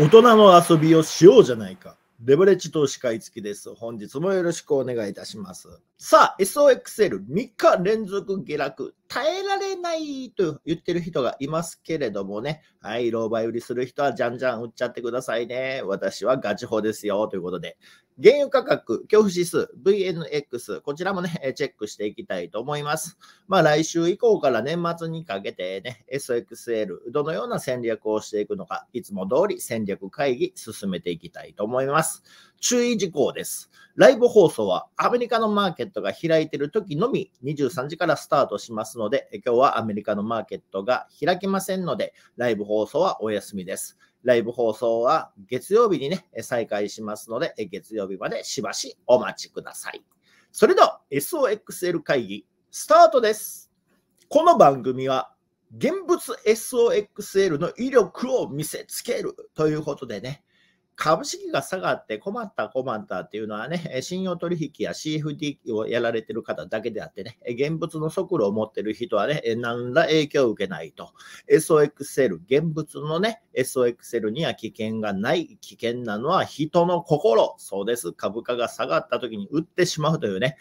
大人の遊びをしようじゃないか。レバレッジ投資会付きです。本日もよろしくお願いいたします。さあ、SOXL3 日連続下落、耐えられないと言ってる人がいますけれどもね、はい、老媒売りする人はじゃんじゃん売っちゃってくださいね。私はガチ法ですよ、ということで。原油価格、恐怖指数、VNX、こちらもね、チェックしていきたいと思います。まあ、来週以降から年末にかけてね、SXL、どのような戦略をしていくのか、いつも通り戦略会議進めていきたいと思います。注意事項です。ライブ放送はアメリカのマーケットが開いている時のみ23時からスタートしますので、今日はアメリカのマーケットが開きませんので、ライブ放送はお休みです。ライブ放送は月曜日にね、再開しますので、月曜日までしばしお待ちください。それでは SOXL 会議スタートです。この番組は現物 SOXL の威力を見せつけるということでね、株式が下がって困った困ったっていうのはね、信用取引や CFD をやられてる方だけであってね、現物の速度を持ってる人はね、何ら影響を受けないと。SOXL、現物のね、SOXL には危険がない。危険なのは人の心。そうです。株価が下がった時に売ってしまうというね、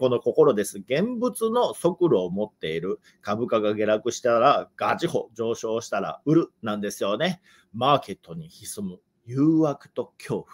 この心です。現物の速度を持っている。株価が下落したらガチホ、上昇したら売るなんですよね。マーケットに潜む誘惑と恐怖。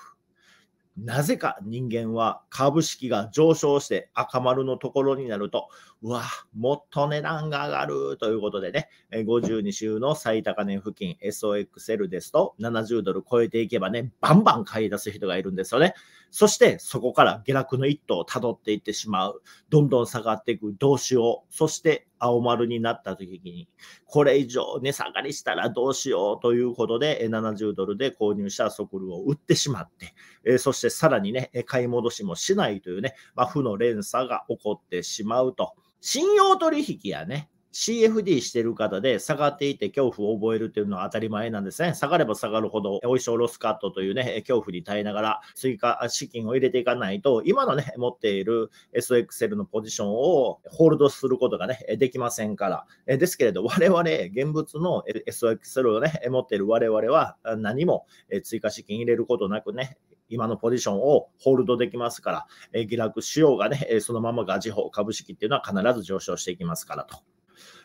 なぜか人間は株式が上昇して赤丸のところになるとうわ、もっと値段が上がるということでね、52週の最高値付近 SOXL ですと70ドル超えていけばね、バンバン買い出す人がいるんですよね。そしてそこから下落の一途をたどっていってしまう。どんどん下がっていく。どうしよう。そして青丸になった時に、これ以上値下がりしたらどうしようということで、70ドルで購入したソクルを売ってしまって、えそしてさらにね、買い戻しもしないというね、まあ、負の連鎖が起こってしまうと。信用取引やね、CFD してる方で下がっていて恐怖を覚えるというのは当たり前なんですね。下がれば下がるほど、お衣装ロスカットというね、恐怖に耐えながら追加資金を入れていかないと、今のね、持っている SXL のポジションをホールドすることがね、できませんから。ですけれど、我々、現物の SXL をね、持っている我々は何も追加資金入れることなくね、今のポジションをホールドできますから、え下落しようがね、そのままガジホ株式っていうのは必ず上昇していきますからと。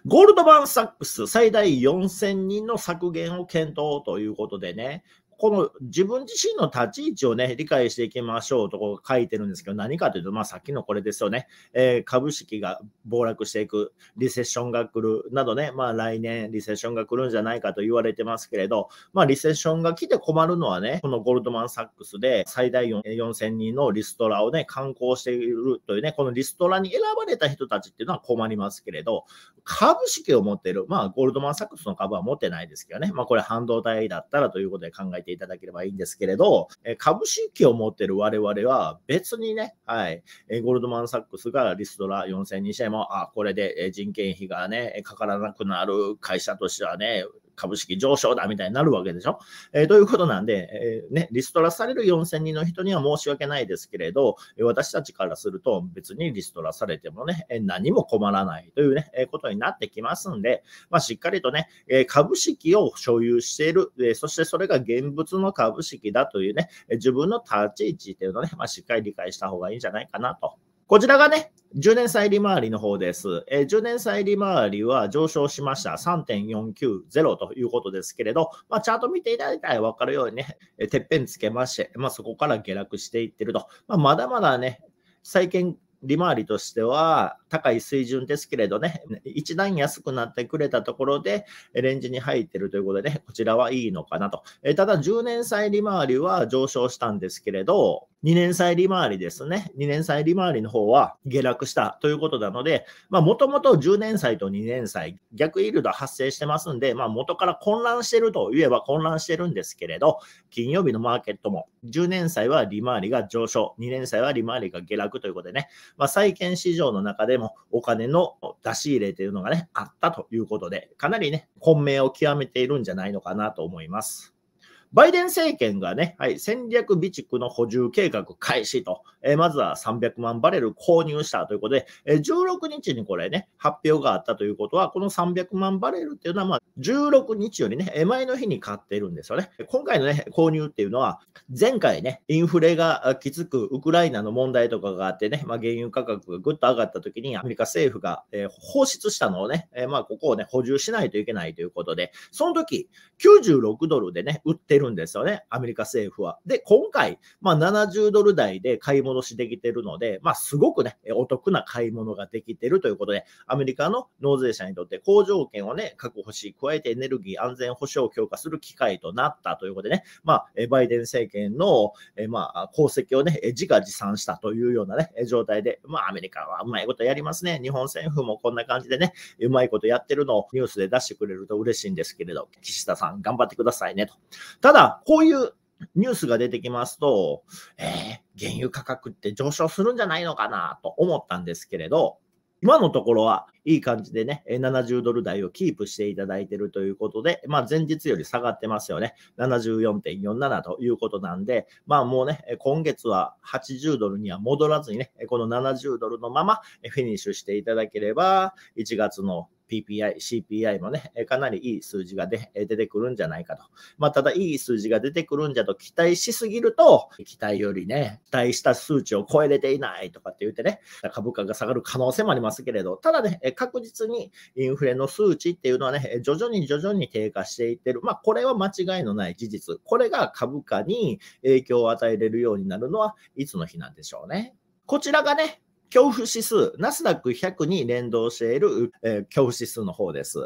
ゴールドマン・サックス最大4000人の削減を検討ということでね、この自分自身の立ち位置をね、理解していきましょうとこう書いてるんですけど、何かというと、まあ、さっきのこれですよね、えー、株式が暴落していく、リセッションが来るなどね、まあ、来年リセッションが来るんじゃないかと言われてますけれど、まあ、リセッションが来て困るのはね、このゴールドマン・サックスで最大4000人のリストラをね、観光しているというね、このリストラに選ばれた人たちっていうのは困りますけれど、株式を持っている、まあ、ゴールドマン・サックスの株は持ってないですけどね、まあ、これ半導体だったらということで考えていただければいいんですけれど、え株式を持ってる我々は別にね、はい、えゴールドマン・サックスがリストラ4000にしも、あ、これで人件費がね、かからなくなる会社としてはね、株式上昇だみたいになるわけでしょ。えー、ということなんで、えー、ね、リストラされる4000人の人には申し訳ないですけれど、私たちからすると別にリストラされてもね、何も困らないというね、ことになってきますんで、まあ、しっかりとね、株式を所有している、そしてそれが現物の株式だというね、自分の立ち位置というのをね、まあ、しっかり理解した方がいいんじゃないかなと。こちらがね、10年債利回りの方です。えー、10年債利回りは上昇しました。3.490ということですけれど、まあ、チャート見ていただいたら分かるようにね、えてっぺんつけまして、まあ、そこから下落していってると。まあ、まだまだね、債券利回りとしては、高い水準ですけれどね、一段安くなってくれたところで、レンジに入ってるということでね、こちらはいいのかなと。えただ、10年債利回りは上昇したんですけれど、2年債利回りですね。2年債利回りの方は下落したということなので、まあ、もともと10年債と2年債、逆イールド発生してますんで、まあ、元から混乱してると言えば混乱してるんですけれど、金曜日のマーケットも10年債は利回りが上昇、2年債は利回りが下落ということでね、まあ、債券市場の中でのお金の出し入れというのがね、あったということで、かなりね、混迷を極めているんじゃないのかなと思います。バイデン政権がね、はい、戦略備蓄の補充計画開始と、えー、まずは300万バレル購入したということで、えー、16日にこれね、発表があったということは、この300万バレルっていうのは、まあ、16日よりね、前の日に買っているんですよね。今回のね、購入っていうのは、前回ね、インフレがきつく、ウクライナの問題とかがあってね、まあ、原油価格がぐっと上がった時に、アメリカ政府が、えー、放出したのをね、えー、まあ、ここをね、補充しないといけないということで、その時、96ドルでね、売ってるるんですよね、アメリカ政府は。で、今回、まあ、70ドル台で買い戻しできてるので、まあ、すごくね、お得な買い物ができてるということで、アメリカの納税者にとって好条件をね、確保し、加えてエネルギー安全保障を強化する機会となったということでね、まあ、バイデン政権の、えまあ、功績をね、自画自賛したというようなね、状態で、まあ、アメリカはうまいことやりますね。日本政府もこんな感じでね、うまいことやってるのをニュースで出してくれると嬉しいんですけれど、岸田さん頑張ってくださいねと。たただ、こういうニュースが出てきますと、えー、原油価格って上昇するんじゃないのかなと思ったんですけれど、今のところはいい感じでね、70ドル台をキープしていただいているということで、まあ、前日より下がってますよね。74.47ということなんで、まあもうね、今月は80ドルには戻らずにね、この70ドルのままフィニッシュしていただければ、1月の PPI、CPI もね、かなりいい数字がで出てくるんじゃないかと。まあ、ただ、いい数字が出てくるんじゃと期待しすぎると、期待よりね、期待した数値を超えれていないとかって言ってね、株価が下がる可能性もありますけれど、ただね、確実にインフレの数値っていうのはね、徐々に徐々に低下していってる。まあ、これは間違いのない事実。これが株価に影響を与えれるようになるのは、いつの日なんでしょうね。こちらがね、恐怖指数、ナスダック100に連動している、えー、恐怖指数の方です。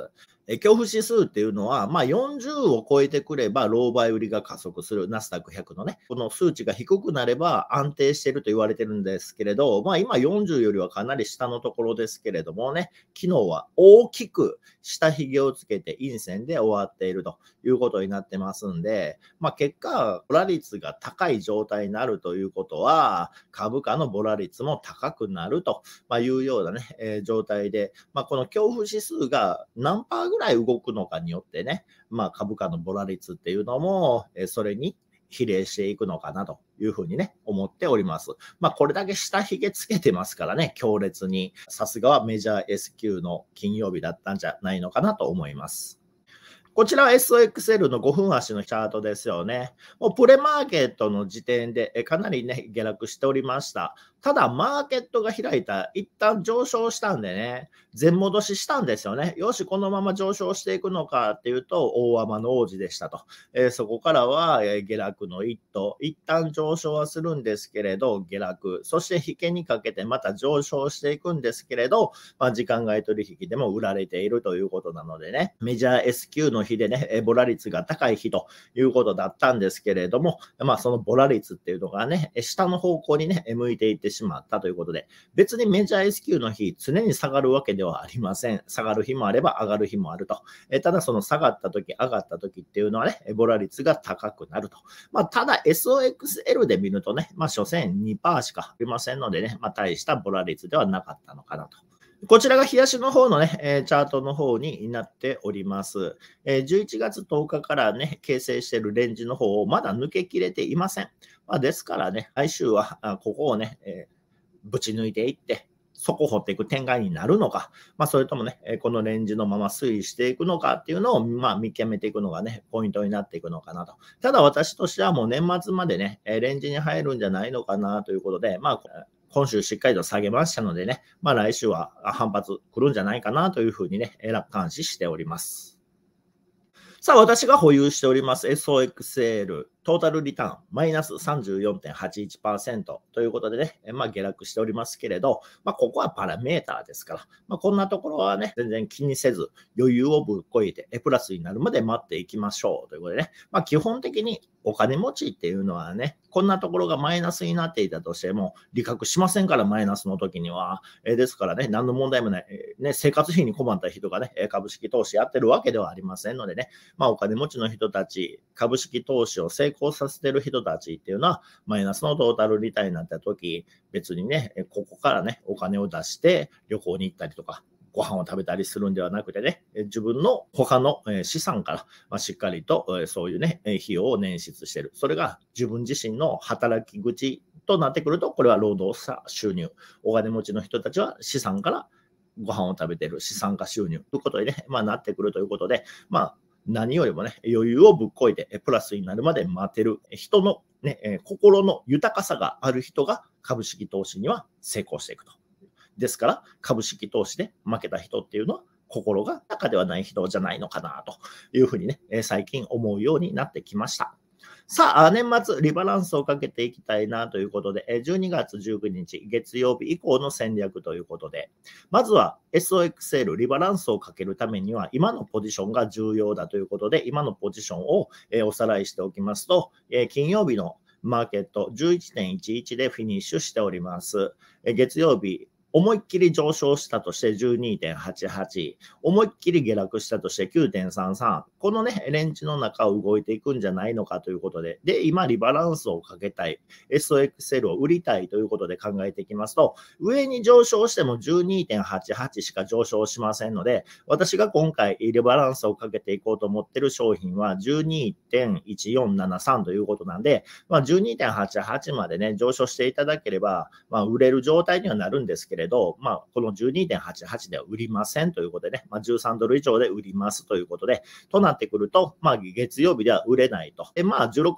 え恐怖指数っていうのは、まあ、40を超えてくれば、老媒売りが加速する、ナスダック100のね、この数値が低くなれば安定してると言われてるんですけれど、まあ、今40よりはかなり下のところですけれどもね、昨日は大きく下髭をつけて陰線で終わっているということになってますんで、まあ、結果、ボラ率が高い状態になるということは、株価のボラ率も高くなるというようなね、えー、状態で、まあ、この恐怖指数が何パーぐらいぐらい動くのかによってね、まあ、株価のボラ率っていうのも、えそれに比例していくのかなというふうにね、思っております。まあ、これだけ下髭つけてますからね、強烈に。さすがはメジャー S q の金曜日だったんじゃないのかなと思います。こちらは SOXL の5分足のチャートですよね。もうプレマーケットの時点でかなりね、下落しておりました。ただ、マーケットが開いた、一旦上昇したんでね、全戻ししたんですよね。よし、このまま上昇していくのかっていうと、大天の王子でしたと。えー、そこからは、えー、下落の一途、一旦上昇はするんですけれど、下落、そして引けにかけてまた上昇していくんですけれど、まあ、時間外取引でも売られているということなのでね、メジャー S q の日でね、えー、ボラ率が高い日ということだったんですけれども、まあ、そのボラ率っていうのがね、下の方向にね、向いていてってしまったということで、別にメジャー S q の日、常に下がるわけではありません。下がる日もあれば上がる日もあると。えただ、その下がった時、上がった時っていうのはね、ボラ率が高くなると。まあ、ただ、SOXL で見るとね、まあ、所詮2%しかありませんのでね、まあ、大したボラ率ではなかったのかなと。こちらが冷やしの方のね、えチャートの方になっております。え11月10日からね、形成しているレンジの方をまだ抜けきれていません。まあ、ですからね、来週はここをね、えぶち抜いていって、底を掘っていく展開になるのか、まあ、それともね、このレンジのまま推移していくのかっていうのを、まあ、見極めていくのがね、ポイントになっていくのかなと。ただ私としてはもう年末までね、レンジに入るんじゃないのかなということで、まあ、今週しっかりと下げましたのでね、まあ、来週は反発来るんじゃないかなというふうにね、楽観視しております。さあ、私が保有しております SOXL。トータルリターン、マイナス34.81%ということでね、まあ、下落しておりますけれど、まあ、ここはパラメーターですから、まあ、こんなところはね、全然気にせず、余裕をぶっこいて、プラスになるまで待っていきましょうということでね、まあ、基本的にお金持ちっていうのはね、こんなところがマイナスになっていたとしても、利確しませんから、マイナスの時には。えですからね、何の問題もない、ね、生活費に困った人がね、株式投資やってるわけではありませんのでね、まあ、お金持ちの人たち、株式投資を成功うさせてる人たちっていうのは、マイナスのトータルリターになった時、別にね、ここからね、お金を出して旅行に行ったりとか、ご飯を食べたりするんではなくてね、自分の他の資産からしっかりとそういうね、費用を捻出してる。それが自分自身の働き口となってくると、これは労働者収入。お金持ちの人たちは資産からご飯を食べてる資産家収入ということでね、ねまあ、なってくるということで、まあ、何よりもね、余裕をぶっこいて、プラスになるまで待てる人のね、え心の豊かさがある人が株式投資には成功していくと。ですから、株式投資で負けた人っていうのは、心が豊ではない人じゃないのかなというふうにね、最近思うようになってきました。さあ、年末リバランスをかけていきたいなということで、12月19日月曜日以降の戦略ということで、まずは SOXL リバランスをかけるためには、今のポジションが重要だということで、今のポジションをおさらいしておきますと、金曜日のマーケット11.11でフィニッシュしております。月曜日思いっきり上昇したとして12.88、思いっきり下落したとして9.33、このね、レンジの中を動いていくんじゃないのかということで、で、今、リバランスをかけたい、SOXL を売りたいということで考えていきますと、上に上昇しても12.88しか上昇しませんので、私が今回、リバランスをかけていこうと思っている商品は12.1473ということなんで、まあ、12.88までね、上昇していただければ、まあ、売れる状態にはなるんですけれどれど、まあ、この12.88では売りませんということでね、まあ、13ドル以上で売りますということで、となってくると、まあ、月曜日では売れないと。で、まあ16、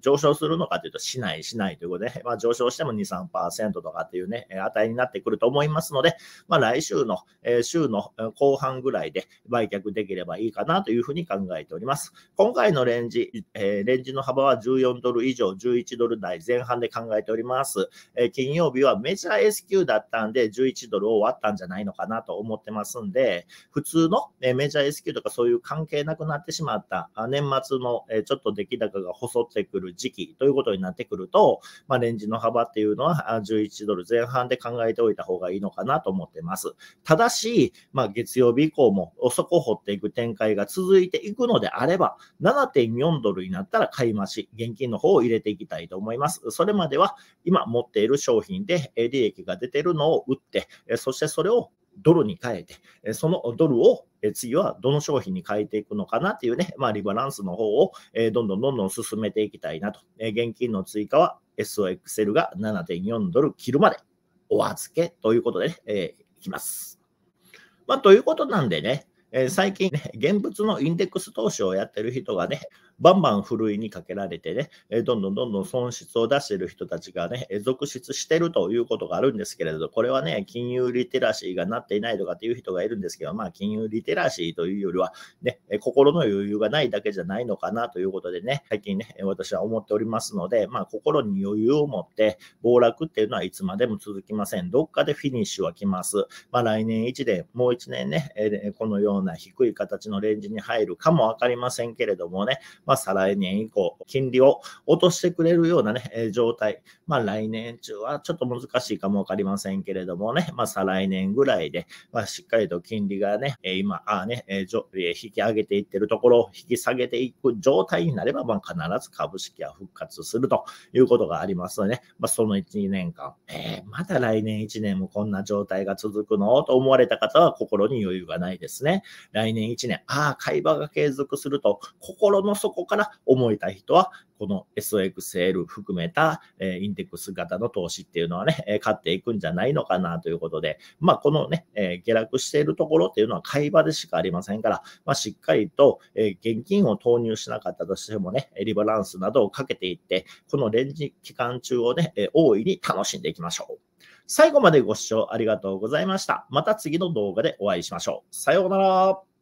上昇するのかというと、しない、しないということで、まあ、上昇しても2、3%とかっていうね、値になってくると思いますので、まあ、来週の、えー、週の後半ぐらいで売却できればいいかなというふうに考えております。今回のレンジ、えー、レンジの幅は14ドル以上、11ドル台前半で考えております。えー、金曜日はメジャー S q だったったんで、11ドルを割ったんじゃないのかなと思ってますんで、普通のメジャー S q とかそういう関係なくなってしまった年末のちょっと出来高が細ってくる時期ということになってくると、まあ、レンジの幅っていうのは11ドル前半で考えておいた方がいいのかなと思ってます。ただし、まあ、月曜日以降も遅く掘っていく展開が続いていくのであれば、7.4ドルになったら買い増し、現金の方を入れていきたいと思います。それまでは今持っている商品で利益が出てるのを売って、そしてそれをドルに変えて、そのドルを次はどの商品に変えていくのかなっていうね、まあ、リバランスの方をどんどんどんどん進めていきたいなと。現金の追加は SOXL が7.4ドル切るまでお預けということで、ね、えー、いきます。まあ、ということなんでね、え最近ね、現物のインデックス投資をやってる人がね、バンバンふるいにかけられてね、えどんどんどんどん損失を出している人たちがね、続出してるということがあるんですけれど、これはね、金融リテラシーがなっていないとかっていう人がいるんですけど、まあ、金融リテラシーというよりは、ね、心の余裕がないだけじゃないのかなということでね、最近ね、私は思っておりますので、まあ、心に余裕を持って、暴落っていうのはいつまでも続きません。どっかでフィニッシュは来ます。まあ、来年1年、もう1年ね、このような低い形のレンジに入るかもわかりませんけれどもね、まあ、再来年以降、金利を落としてくれるようなね、状態。まあ、来年中はちょっと難しいかもわかりませんけれどもね、まあ、再来年ぐらいで、まあ、しっかりと金利がね、今、あね、引き上げていってるところを引き下げていく状態になれば、まあ、必ず株式は復活するということがありますので、ね、まあ、その1、2年間、えー、また来年1年もこんな状態が続くのと思われた方は心に余裕がないですね。来年1年、ああ、会話が継続すると、心の底こから思えた人は、この SXL 含めた、えインデックス型の投資っていうのはね、え買っていくんじゃないのかなということで、まあ、このね、え下落しているところっていうのは買い場でしかありませんから、まあ、しっかりと、え現金を投入しなかったとしてもね、リバランスなどをかけていって、このレンジ期間中をね、え大いに楽しんでいきましょう。最後までご視聴ありがとうございました。また次の動画でお会いしましょう。さようなら。